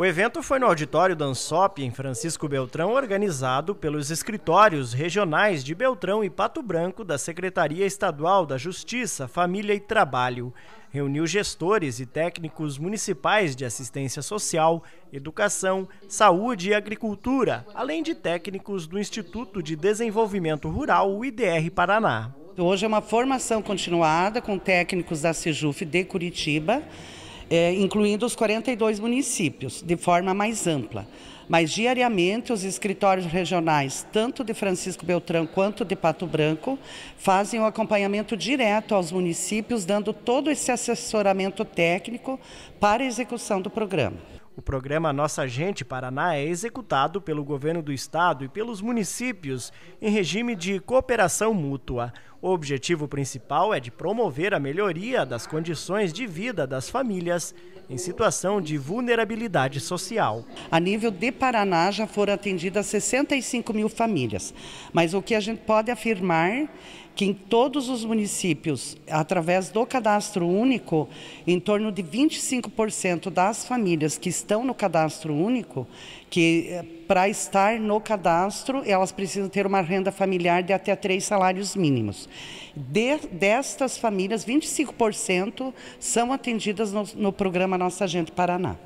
O evento foi no auditório da Ansop, em Francisco Beltrão, organizado pelos escritórios regionais de Beltrão e Pato Branco da Secretaria Estadual da Justiça, Família e Trabalho. Reuniu gestores e técnicos municipais de assistência social, educação, saúde e agricultura, além de técnicos do Instituto de Desenvolvimento Rural, o IDR Paraná. Hoje é uma formação continuada com técnicos da Sejuf de Curitiba é, incluindo os 42 municípios, de forma mais ampla. Mas diariamente os escritórios regionais, tanto de Francisco Beltrão quanto de Pato Branco, fazem o um acompanhamento direto aos municípios, dando todo esse assessoramento técnico para a execução do programa. O programa Nossa Gente Paraná é executado pelo governo do estado e pelos municípios em regime de cooperação mútua. O objetivo principal é de promover a melhoria das condições de vida das famílias em situação de vulnerabilidade social. A nível de Paraná já foram atendidas 65 mil famílias, mas o que a gente pode afirmar que em todos os municípios, através do cadastro único, em torno de 25% das famílias que estão no cadastro único, que eh, para estar no cadastro, elas precisam ter uma renda familiar de até três salários mínimos. De, destas famílias, 25% são atendidas no, no programa Nossa Gente Paraná.